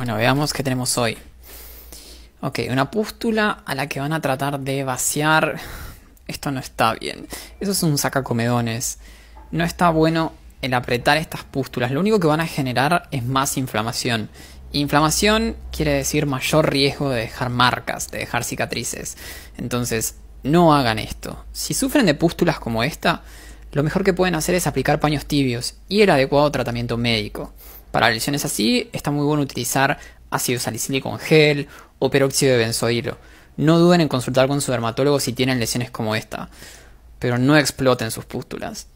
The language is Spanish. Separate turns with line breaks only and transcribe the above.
Bueno, veamos qué tenemos hoy. Ok, una pústula a la que van a tratar de vaciar. Esto no está bien. Eso es un sacacomedones. No está bueno el apretar estas pústulas. Lo único que van a generar es más inflamación. Inflamación quiere decir mayor riesgo de dejar marcas, de dejar cicatrices. Entonces, no hagan esto. Si sufren de pústulas como esta, lo mejor que pueden hacer es aplicar paños tibios y el adecuado tratamiento médico. Para lesiones así está muy bueno utilizar ácido salicílico en gel o peróxido de benzoilo. No duden en consultar con su dermatólogo si tienen lesiones como esta, pero no exploten sus pústulas.